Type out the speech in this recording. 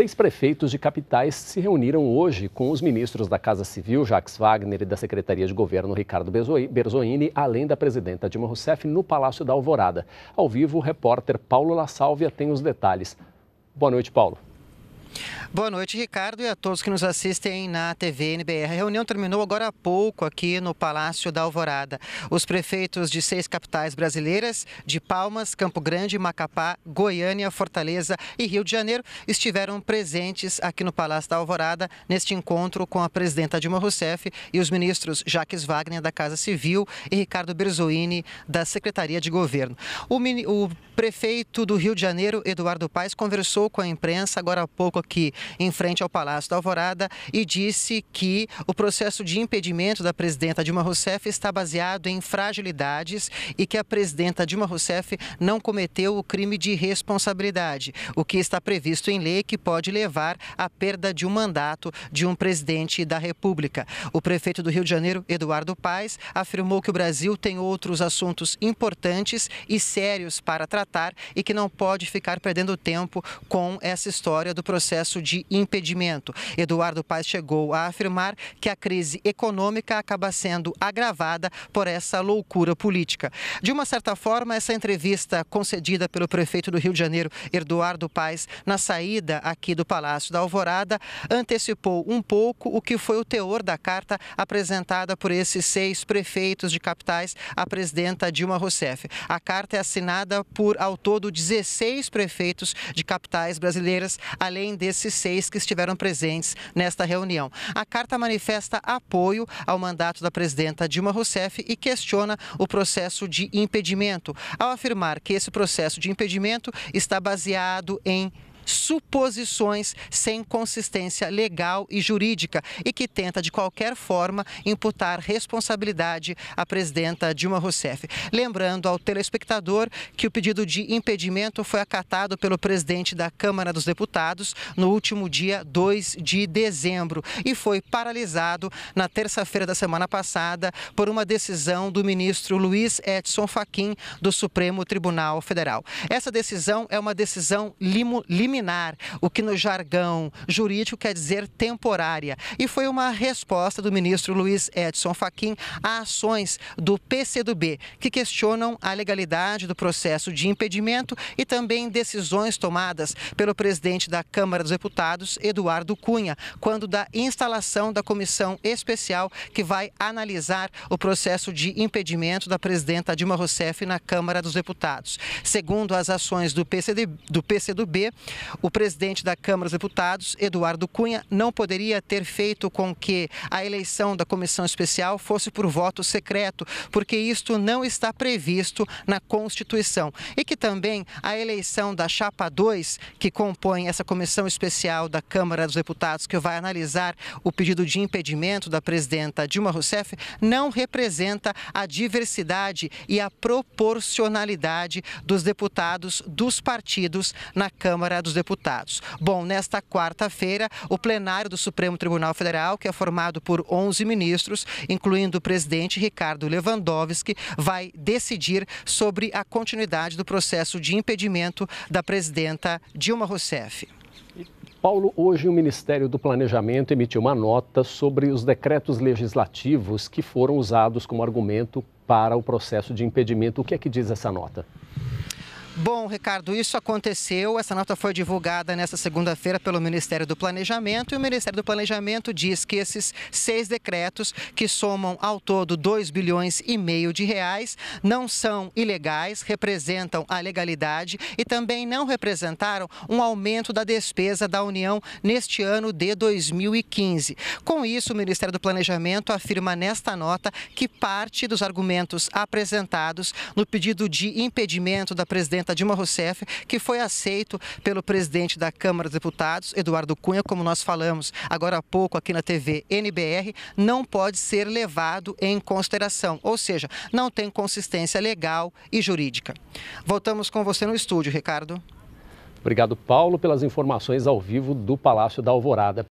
Seis prefeitos de capitais se reuniram hoje com os ministros da Casa Civil, Jacques Wagner, e da Secretaria de Governo, Ricardo Berzoini, além da presidenta Dilma Rousseff, no Palácio da Alvorada. Ao vivo, o repórter Paulo La Sálvia tem os detalhes. Boa noite, Paulo. Boa noite, Ricardo, e a todos que nos assistem na TV NBR. A reunião terminou agora há pouco aqui no Palácio da Alvorada. Os prefeitos de seis capitais brasileiras, de Palmas, Campo Grande, Macapá, Goiânia, Fortaleza e Rio de Janeiro, estiveram presentes aqui no Palácio da Alvorada neste encontro com a presidenta Dilma Rousseff e os ministros Jaques Wagner, da Casa Civil, e Ricardo Berzoini, da Secretaria de Governo. O, o prefeito do Rio de Janeiro, Eduardo Paes, conversou com a imprensa agora há pouco aqui em frente ao Palácio da Alvorada e disse que o processo de impedimento da presidenta Dilma Rousseff está baseado em fragilidades e que a presidenta Dilma Rousseff não cometeu o crime de responsabilidade, o que está previsto em lei que pode levar à perda de um mandato de um presidente da República. O prefeito do Rio de Janeiro, Eduardo Paes, afirmou que o Brasil tem outros assuntos importantes e sérios para tratar e que não pode ficar perdendo tempo com essa história do processo processo de impedimento. Eduardo Paes chegou a afirmar que a crise econômica acaba sendo agravada por essa loucura política. De uma certa forma, essa entrevista concedida pelo prefeito do Rio de Janeiro, Eduardo Paes, na saída aqui do Palácio da Alvorada, antecipou um pouco o que foi o teor da carta apresentada por esses seis prefeitos de capitais à presidenta Dilma Rousseff. A carta é assinada por, ao todo, 16 prefeitos de capitais brasileiras, além desses seis que estiveram presentes nesta reunião. A carta manifesta apoio ao mandato da presidenta Dilma Rousseff e questiona o processo de impedimento, ao afirmar que esse processo de impedimento está baseado em suposições sem consistência legal e jurídica e que tenta, de qualquer forma, imputar responsabilidade à presidenta Dilma Rousseff. Lembrando ao telespectador que o pedido de impedimento foi acatado pelo presidente da Câmara dos Deputados no último dia 2 de dezembro e foi paralisado na terça-feira da semana passada por uma decisão do ministro Luiz Edson Fachin do Supremo Tribunal Federal. Essa decisão é uma decisão lim liminar, o que no jargão jurídico quer dizer temporária. E foi uma resposta do ministro Luiz Edson Fachin a ações do PCdoB, que questionam a legalidade do processo de impedimento e também decisões tomadas pelo presidente da Câmara dos Deputados, Eduardo Cunha, quando da instalação da comissão especial que vai analisar o processo de impedimento da presidenta Dilma Rousseff na Câmara dos Deputados. Segundo as ações do, PCD, do PCdoB, o presidente da Câmara dos Deputados, Eduardo Cunha, não poderia ter feito com que a eleição da comissão especial fosse por voto secreto, porque isto não está previsto na Constituição. E que também a eleição da Chapa 2, que compõe essa comissão especial da Câmara dos Deputados, que vai analisar o pedido de impedimento da presidenta Dilma Rousseff, não representa a diversidade e a proporcionalidade dos deputados dos partidos na Câmara dos dos Deputados. Bom, nesta quarta-feira, o plenário do Supremo Tribunal Federal, que é formado por 11 ministros, incluindo o presidente Ricardo Lewandowski, vai decidir sobre a continuidade do processo de impedimento da presidenta Dilma Rousseff. Paulo, hoje o Ministério do Planejamento emitiu uma nota sobre os decretos legislativos que foram usados como argumento para o processo de impedimento. O que é que diz essa nota? Bom, Ricardo, isso aconteceu. Essa nota foi divulgada nesta segunda-feira pelo Ministério do Planejamento e o Ministério do Planejamento diz que esses seis decretos, que somam ao todo 2 bilhões e meio de reais, não são ilegais, representam a legalidade e também não representaram um aumento da despesa da União neste ano de 2015. Com isso, o Ministério do Planejamento afirma nesta nota que parte dos argumentos apresentados no pedido de impedimento da presidenta Dilma Rousseff, que foi aceito pelo presidente da Câmara dos Deputados, Eduardo Cunha, como nós falamos agora há pouco aqui na TV NBR, não pode ser levado em consideração, ou seja, não tem consistência legal e jurídica. Voltamos com você no estúdio, Ricardo. Obrigado, Paulo, pelas informações ao vivo do Palácio da Alvorada.